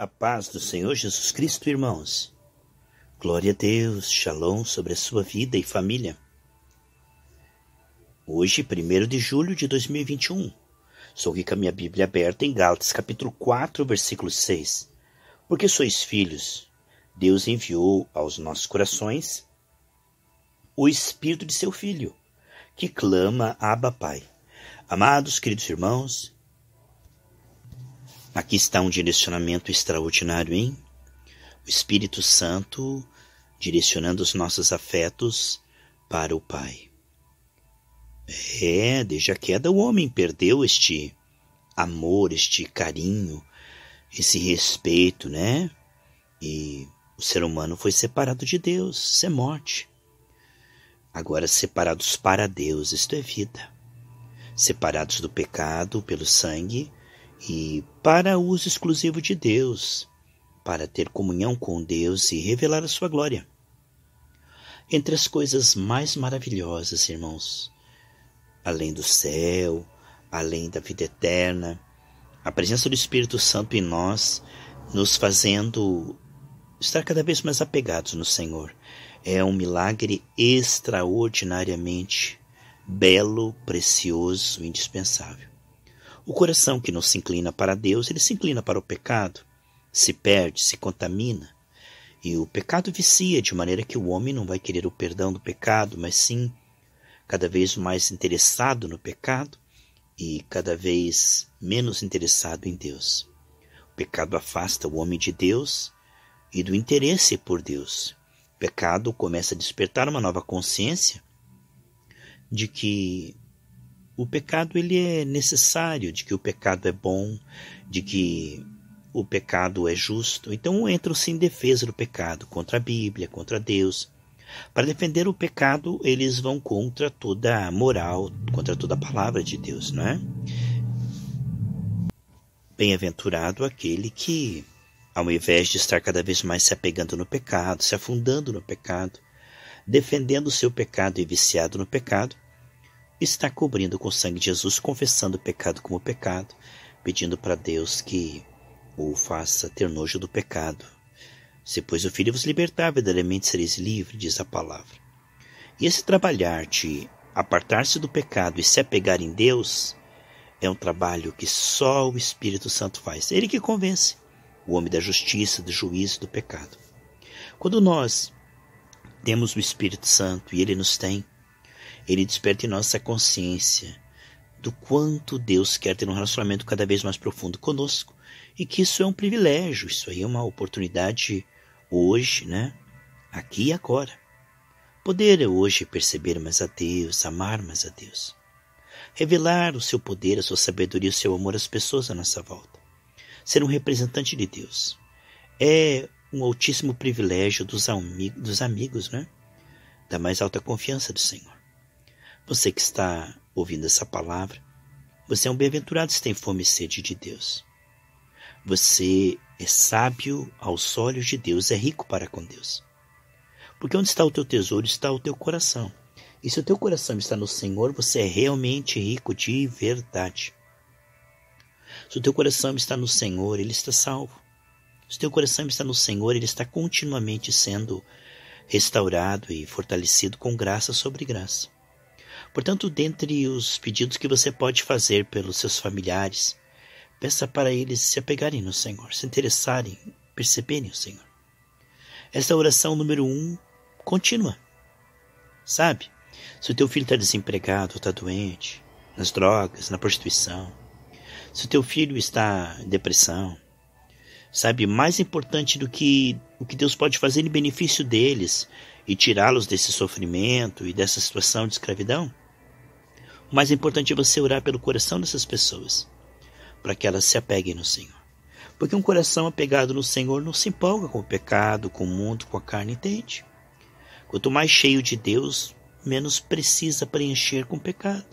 A paz do Senhor Jesus Cristo, irmãos. Glória a Deus, shalom sobre a sua vida e família. Hoje, 1 de julho de 2021, sou aqui com a minha Bíblia aberta em Gálatas capítulo 4, versículo 6. Porque sois filhos, Deus enviou aos nossos corações o Espírito de seu Filho, que clama Abba Pai. Amados, queridos irmãos, Aqui está um direcionamento extraordinário, hein? O Espírito Santo direcionando os nossos afetos para o Pai. É, desde a queda o homem perdeu este amor, este carinho, esse respeito, né? E o ser humano foi separado de Deus, isso é morte. Agora separados para Deus, isto é vida. Separados do pecado pelo sangue, e para uso exclusivo de Deus, para ter comunhão com Deus e revelar a sua glória. Entre as coisas mais maravilhosas, irmãos, além do céu, além da vida eterna, a presença do Espírito Santo em nós, nos fazendo estar cada vez mais apegados no Senhor. É um milagre extraordinariamente belo, precioso, indispensável. O coração que não se inclina para Deus, ele se inclina para o pecado, se perde, se contamina. E o pecado vicia, de maneira que o homem não vai querer o perdão do pecado, mas sim cada vez mais interessado no pecado e cada vez menos interessado em Deus. O pecado afasta o homem de Deus e do interesse por Deus. O pecado começa a despertar uma nova consciência de que o pecado ele é necessário, de que o pecado é bom, de que o pecado é justo. Então entram-se em defesa do pecado, contra a Bíblia, contra Deus. Para defender o pecado, eles vão contra toda a moral, contra toda a palavra de Deus, não é? Bem-aventurado aquele que, ao invés de estar cada vez mais se apegando no pecado, se afundando no pecado, defendendo o seu pecado e viciado no pecado, está cobrindo com o sangue de Jesus, confessando o pecado como pecado, pedindo para Deus que o faça ter nojo do pecado. Se, pois, o Filho vos libertar, verdadeiramente sereis livre, diz a palavra. E esse trabalhar de apartar-se do pecado e se apegar em Deus é um trabalho que só o Espírito Santo faz. Ele que convence o homem da justiça, do juízo, e do pecado. Quando nós temos o Espírito Santo e ele nos tem, ele desperta em nossa consciência do quanto Deus quer ter um relacionamento cada vez mais profundo conosco e que isso é um privilégio, isso aí é uma oportunidade hoje, né? Aqui e agora. Poder hoje perceber mais a Deus, amar mais a Deus. Revelar o seu poder, a sua sabedoria, o seu amor às pessoas à nossa volta. Ser um representante de Deus. É um altíssimo privilégio dos, amig dos amigos, né? Da mais alta confiança do Senhor. Você que está ouvindo essa palavra, você é um bem-aventurado se tem fome e sede de Deus. Você é sábio aos olhos de Deus, é rico para com Deus. Porque onde está o teu tesouro, está o teu coração. E se o teu coração está no Senhor, você é realmente rico de verdade. Se o teu coração está no Senhor, ele está salvo. Se o teu coração está no Senhor, ele está continuamente sendo restaurado e fortalecido com graça sobre graça. Portanto, dentre os pedidos que você pode fazer pelos seus familiares, peça para eles se apegarem no Senhor, se interessarem, perceberem o Senhor. Esta oração número um continua. Sabe? Se o teu filho está desempregado, está doente, nas drogas, na prostituição, se o teu filho está em depressão, sabe, mais importante do que o que Deus pode fazer em benefício deles e tirá-los desse sofrimento e dessa situação de escravidão? O mais importante é você orar pelo coração dessas pessoas, para que elas se apeguem no Senhor. Porque um coração apegado no Senhor não se empolga com o pecado, com o mundo, com a carne, entende? Quanto mais cheio de Deus, menos precisa preencher com pecado.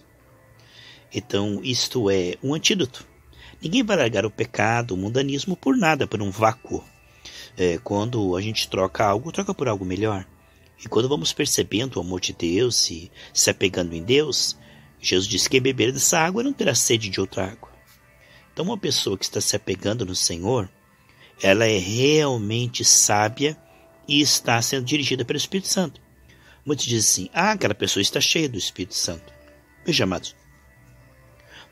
Então, isto é um antídoto. Ninguém vai largar o pecado, o mundanismo por nada, por um vácuo. É, quando a gente troca algo, troca por algo melhor. E quando vamos percebendo o amor de Deus e se apegando em Deus, Jesus disse que beber dessa água não terá sede de outra água. Então, uma pessoa que está se apegando no Senhor, ela é realmente sábia e está sendo dirigida pelo Espírito Santo. Muitos dizem assim: ah, aquela pessoa está cheia do Espírito Santo. Veja, amados,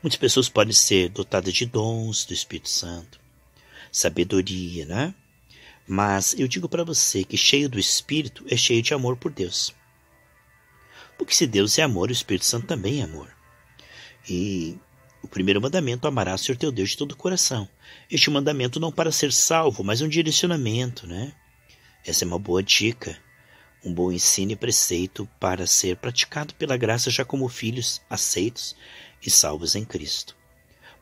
muitas pessoas podem ser dotadas de dons do Espírito Santo, sabedoria, né? Mas eu digo para você que cheio do Espírito é cheio de amor por Deus. Porque se Deus é amor, o Espírito Santo também é amor. E o primeiro mandamento, amarás o Senhor teu Deus de todo o coração. Este mandamento não para ser salvo, mas um direcionamento, né? Essa é uma boa dica, um bom ensino e preceito para ser praticado pela graça já como filhos aceitos e salvos em Cristo.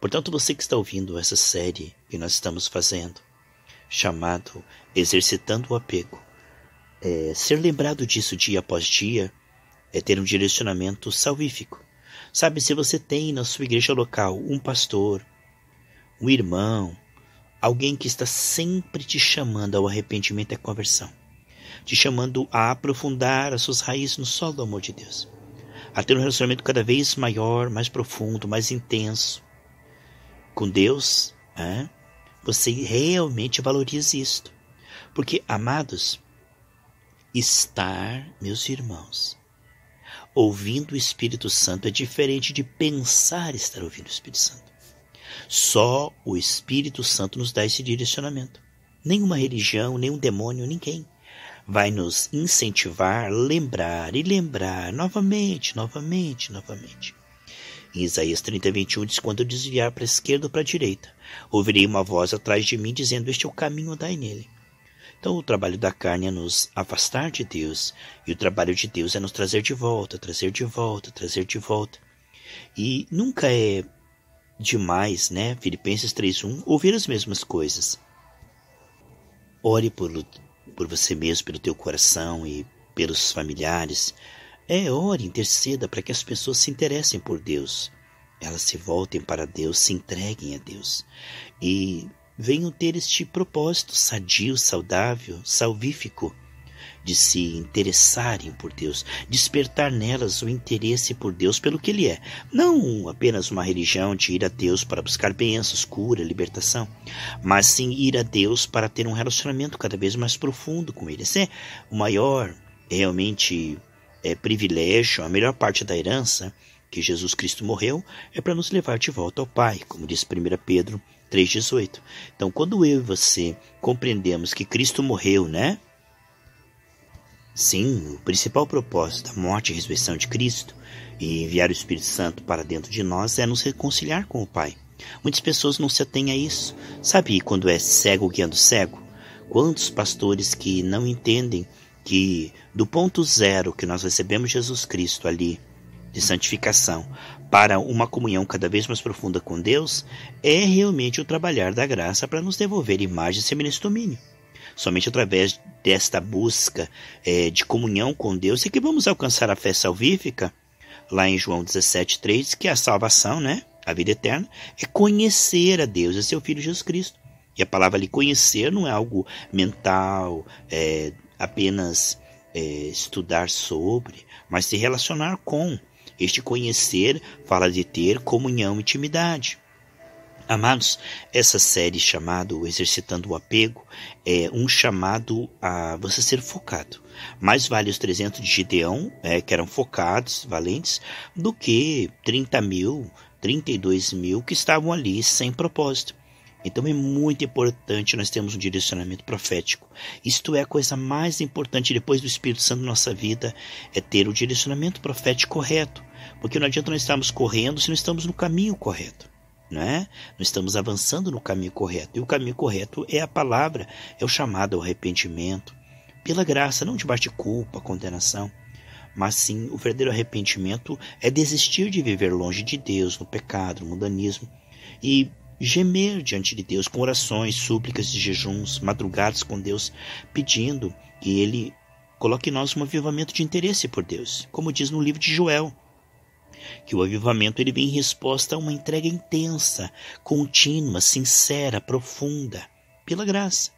Portanto, você que está ouvindo essa série que nós estamos fazendo, chamado Exercitando o Apego. É, ser lembrado disso dia após dia é ter um direcionamento salvífico. Sabe, se você tem na sua igreja local um pastor, um irmão, alguém que está sempre te chamando ao arrependimento e à conversão, te chamando a aprofundar as suas raízes no solo do amor de Deus, a ter um relacionamento cada vez maior, mais profundo, mais intenso com Deus, hein? É, você realmente valorize isto. Porque, amados, estar, meus irmãos, ouvindo o Espírito Santo é diferente de pensar estar ouvindo o Espírito Santo. Só o Espírito Santo nos dá esse direcionamento. Nenhuma religião, nenhum demônio, ninguém vai nos incentivar, lembrar e lembrar novamente, novamente, novamente. Em Isaías 30, 21 diz: Quando eu desviar para a esquerda ou para a direita, ouvirei uma voz atrás de mim dizendo: Este é o caminho, dai nele. Então, o trabalho da carne é nos afastar de Deus, e o trabalho de Deus é nos trazer de volta, trazer de volta, trazer de volta. E nunca é demais, né? Filipenses 3:1, ouvir as mesmas coisas. Ore por, por você mesmo, pelo teu coração e pelos familiares, é hora, interceda para que as pessoas se interessem por Deus. Elas se voltem para Deus, se entreguem a Deus. E venham ter este propósito sadio, saudável, salvífico de se interessarem por Deus, despertar nelas o interesse por Deus pelo que Ele é. Não apenas uma religião de ir a Deus para buscar bênçãos, cura, libertação, mas sim ir a Deus para ter um relacionamento cada vez mais profundo com Ele. Esse é o maior, realmente, é, privilégio, a melhor parte da herança que Jesus Cristo morreu é para nos levar de volta ao Pai, como diz 1 Pedro 3,18. Então, quando eu e você compreendemos que Cristo morreu, né? Sim, o principal propósito da morte e ressurreição de Cristo e enviar o Espírito Santo para dentro de nós é nos reconciliar com o Pai. Muitas pessoas não se atêm a isso. Sabe quando é cego guiando cego? Quantos pastores que não entendem que do ponto zero que nós recebemos Jesus Cristo ali, de santificação, para uma comunhão cada vez mais profunda com Deus, é realmente o trabalhar da graça para nos devolver imagem e semelhança e domínio. Somente através desta busca é, de comunhão com Deus é que vamos alcançar a fé salvífica. Lá em João 17,3, que é a salvação, né, a vida eterna, é conhecer a Deus e seu é Filho Jesus Cristo. E a palavra ali conhecer não é algo mental, é, apenas é, estudar sobre, mas se relacionar com. Este conhecer fala de ter comunhão e intimidade. Amados, essa série chamada Exercitando o Apego é um chamado a você ser focado. Mais vale os 300 de Gideão, é, que eram focados, valentes, do que 30 mil, 32 mil que estavam ali sem propósito. Então é muito importante nós termos um direcionamento profético. Isto é a coisa mais importante depois do Espírito Santo na nossa vida, é ter o direcionamento profético correto. Porque não adianta nós estarmos correndo se não estamos no caminho correto. é Nós estamos avançando no caminho correto. E o caminho correto é a palavra, é o chamado ao arrependimento. Pela graça, não debaixo de culpa, condenação. Mas sim, o verdadeiro arrependimento é desistir de viver longe de Deus, no pecado, no mundanismo. E gemer diante de Deus com orações, súplicas e jejuns, madrugadas com Deus, pedindo que Ele coloque em nós um avivamento de interesse por Deus, como diz no livro de Joel, que o avivamento ele vem em resposta a uma entrega intensa, contínua, sincera, profunda, pela graça.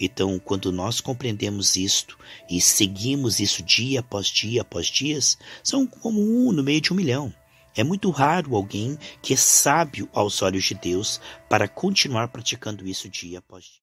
Então, quando nós compreendemos isto e seguimos isso dia após dia após dias, são como um no meio de um milhão. É muito raro alguém que é sábio aos olhos de Deus para continuar praticando isso dia após dia.